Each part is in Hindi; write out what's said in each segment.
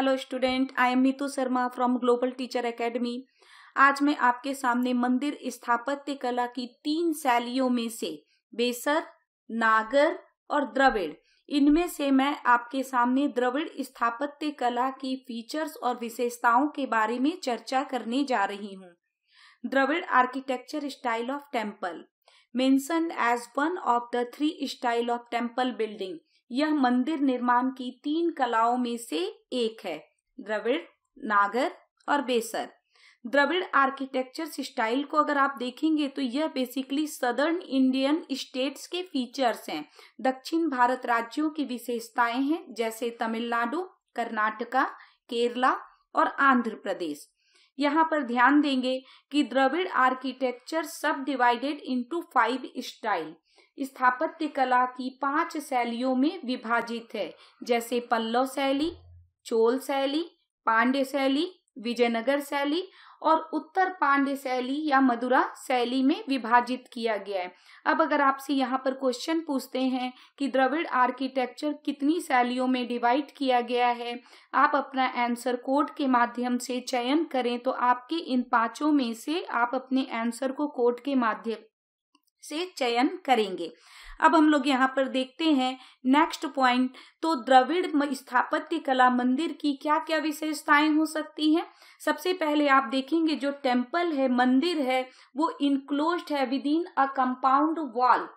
hello student I am Neetu Sharma from Global Teacher Academy आज मैं आपके सामने मंदिर स्थापत्य कला की तीन शैलियों में से बेसर नागर और द्रविड़ इनमें से मैं आपके सामने द्रविड़ स्थापत्य कला की फीचर्स और विशेषताओं के बारे में चर्चा करने जा रही हूँ Dravida architecture style of temple mention as one of the three style of temple building यह मंदिर निर्माण की तीन कलाओं में से एक है द्रविड़ नागर और बेसर द्रविड़ आर्किटेक्चर स्टाइल को अगर आप देखेंगे तो यह बेसिकली सदर्न इंडियन स्टेट्स के फीचर्स हैं दक्षिण भारत राज्यों की विशेषताएं हैं जैसे तमिलनाडु कर्नाटका केरला और आंध्र प्रदेश यहाँ पर ध्यान देंगे कि द्रविड़ आर्किटेक्चर सब डिवाइडेड इनटू फाइव स्टाइल स्थापत्य कला की पांच शैलियों में विभाजित है जैसे पल्लव शैली चोल शैली पांड्य शैली विजयनगर शैली और उत्तर पांड्य शैली या मदुरा शैली में विभाजित किया गया है अब अगर आपसे यहाँ पर क्वेश्चन पूछते हैं कि द्रविड़ आर्किटेक्चर कितनी शैलियों में डिवाइड किया गया है आप अपना आंसर कोड के माध्यम से चयन करें तो आपके इन पांचों में से आप अपने आंसर को कोड के माध्यम से चयन करेंगे अब हम लोग यहाँ पर देखते हैं नेक्स्ट पॉइंट तो द्रविड़ स्थापत्य कला मंदिर की क्या क्या विशेषताएं हो सकती हैं सबसे पहले आप देखेंगे जो टेम्पल है मंदिर है वो इनक्लोज है within a compound wall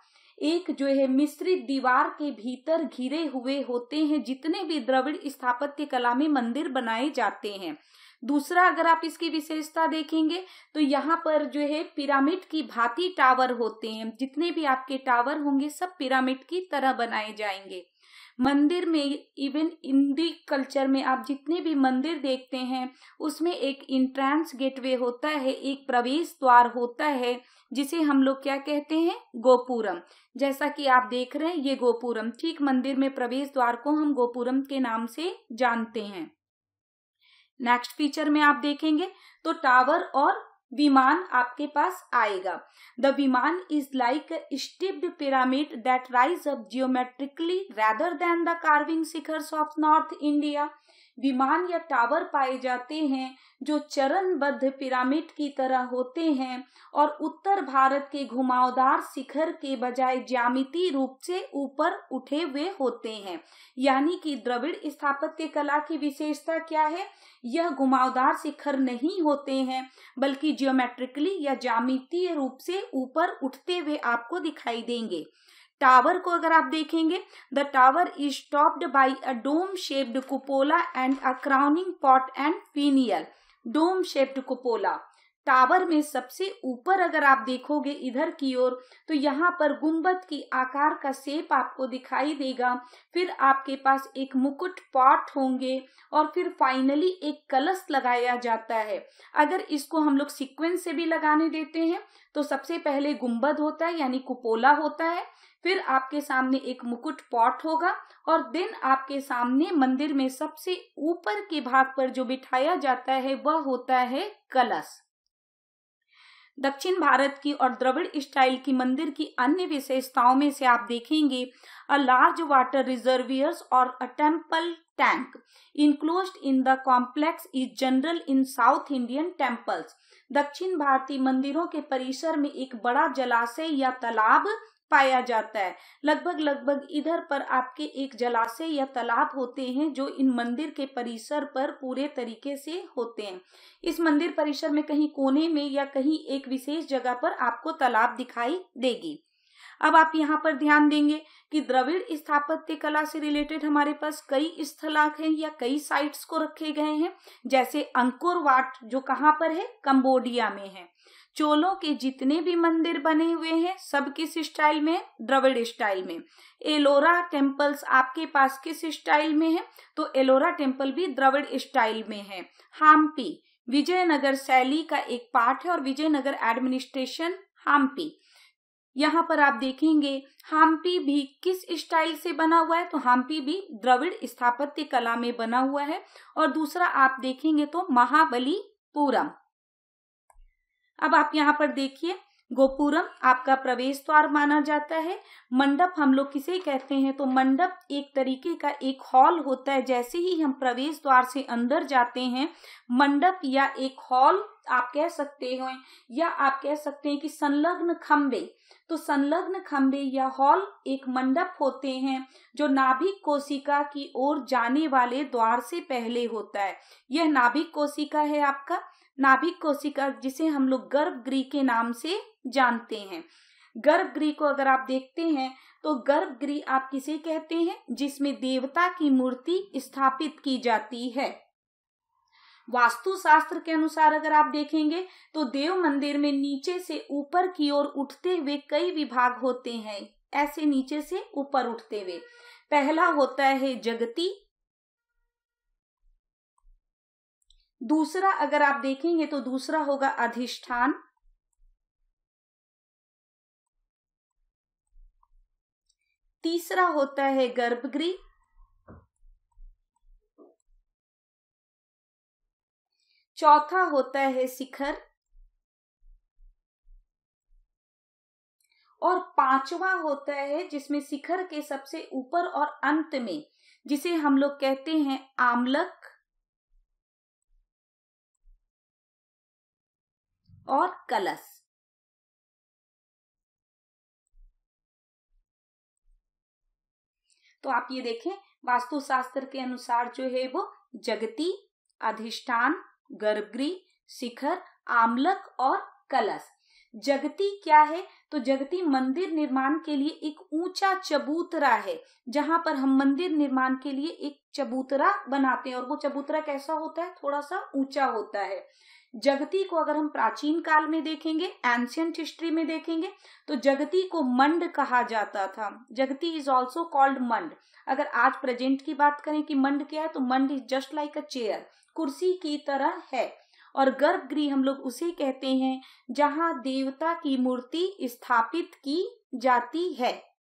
एक जो है मिश्रित दीवार के भीतर घिरे हुए होते हैं जितने भी द्रविड़ स्थापत्य कला में मंदिर बनाए जाते हैं दूसरा अगर आप इसकी विशेषता देखेंगे तो यहाँ पर जो है पिरामिड की भांति टावर होते हैं जितने भी आपके टावर होंगे सब पिरामिड की तरह बनाए जाएंगे मंदिर में इवन हिंदी कल्चर में आप जितने भी मंदिर देखते हैं उसमें एक इंट्रेंस गेटवे होता है एक प्रवेश द्वार होता है जिसे हम लोग क्या कहते हैं गोपुरम जैसा कि आप देख रहे हैं ये गोपुरम ठीक मंदिर में प्रवेश द्वार को हम गोपुरम के नाम से जानते हैं नेक्स्ट फीचर में आप देखेंगे तो टावर और विमान आपके पास आएगा the vimana is like stepped pyramid that rise up geometrically rather than the carving shikhars of North India vimana या टावर पाए जाते हैं जो चरणबद्ध पिरामिड की तरह होते हैं और उत्तर भारत के घुमावदार शिखर के बजाय ज्यामिति रूप से ऊपर उठे हुए होते हैं यानी कि द्रविड़ स्थापत्य कला की विशेषता क्या है यह घुमावदार शिखर नहीं होते हैं बल्कि जियोमेट्रिकली या ज्यामितीय रूप से ऊपर उठते हुए आपको दिखाई देंगे टावर को अगर आप देखेंगे the tower is topped by a dome shaped cupola and a crowning pot and finial dome shaped cupola tower में सबसे ऊपर अगर आप देखोगे इधर की ओर तो यहाँ पर गुंबद की आकार का सेप आपको दिखाई देगा फिर आपके पास एक मुकुट पॉट होंगे और फिर फाइनली एक कलश लगाया जाता है अगर इसको हम लोग सिक्वेंस से भी लगाने देते हैं तो सबसे पहले गुंबद होता है यानी कुपोला होता है फिर आपके सामने एक मुकुट पॉट होगा और दिन आपके सामने मंदिर में सबसे ऊपर के भाग पर जो बिठाया जाता है वह होता है कलश दक्षिण भारत की और द्रविड़ स्टाइल की मंदिर की अन्य विशेषताओं में से आप देखेंगे अ लार्ज वाटर रिजर्वियर्स और a temple tank enclose in the complex is general in South Indian temples दक्षिण भारतीय मंदिरों के परिसर में एक बड़ा जलाशय या तालाब पाया जाता है लगभग लगभग इधर पर आपके एक जलाशय या तालाब होते हैं जो इन मंदिर के परिसर पर पूरे तरीके से होते हैं इस मंदिर परिसर में कहीं कोने में या कहीं एक विशेष जगह पर आपको तालाब दिखाई देगी अब आप यहाँ पर ध्यान देंगे कि द्रविड़ स्थापत्य कला से रिलेटेड हमारे पास कई स्थलाक हैं या कई साइट्स को रखे गए हैं जैसे अंकुर वाट जो कहाँ पर है कंबोडिया में है चोलों के जितने भी मंदिर बने हुए हैं सब किस स्टाइल में द्रविड़ स्टाइल में एलोरा टेम्पल्स आपके पास किस स्टाइल में है तो एलोरा टेम्पल भी द्रविड़ स्टाइल में है हाम्पी विजयनगर शैली का एक पार्ट है और विजयनगर एडमिनिस्ट्रेशन हाम्पी यहाँ पर आप देखेंगे हाम्पी भी किस स्टाइल से बना हुआ है तो हाम्पी भी द्रविड़ स्थापत्य कला में बना हुआ है और दूसरा आप देखेंगे तो महाबली पूरम अब आप यहाँ पर देखिए गोपुरम आपका प्रवेश द्वार माना जाता है मंडप हम लोग किसे कहते हैं तो मंडप एक तरीके का एक हॉल होता है जैसे ही हम प्रवेश द्वार से अंदर जाते हैं मंडप या एक हॉल आप कह सकते हो या आप कह सकते हैं कि संलग्न खम्बे तो संलग्न खम्बे या हॉल एक मंडप होते हैं जो नाभिक कोशिका की ओर जाने वाले द्वार से पहले होता है यह नाभिक कोशिका है आपका नाभिक कोशिका जिसे हम लोग गर्भगृह के नाम से जानते हैं गर्भगृह को अगर आप देखते हैं तो गर्भगृह आप किसे कहते हैं जिसमें देवता की मूर्ति स्थापित की जाती है वास्तु शास्त्र के अनुसार अगर आप देखेंगे तो देव मंदिर में नीचे से ऊपर की ओर उठते हुए कई विभाग होते हैं ऐसे नीचे से ऊपर उठते हुए पहला होता है जगती दूसरा अगर आप देखेंगे तो दूसरा होगा अधिष्ठान तीसरा होता है गर्भगृह चौथा होता है शिखर और पांचवा होता है जिसमें शिखर के सबसे ऊपर और अंत में जिसे हम लोग कहते हैं आमलक और कलश तो आप ये देखें वास्तुशास्त्र के अनुसार जो है वो जगती अधिष्ठान गर्भगृह शिखर आमलक और कलश जगती क्या है तो जगती मंदिर निर्माण के लिए एक ऊंचा चबूतरा है जहां पर हम मंदिर निर्माण के लिए एक चबूतरा बनाते हैं और वो चबूतरा कैसा होता है थोड़ा सा ऊंचा होता है जगती को अगर हम प्राचीन काल में देखेंगे एंशियंट हिस्ट्री में देखेंगे तो जगती को मंड कहा जाता था जगती इज ऑल्सो कॉल्ड मंड अगर आज प्रेजेंट की बात करें कि मंड क्या है तो मंड is just like a chair कुर्सी की तरह है और गर्भगृह हम लोग उसे कहते हैं जहां देवता की मूर्ति स्थापित की जाती है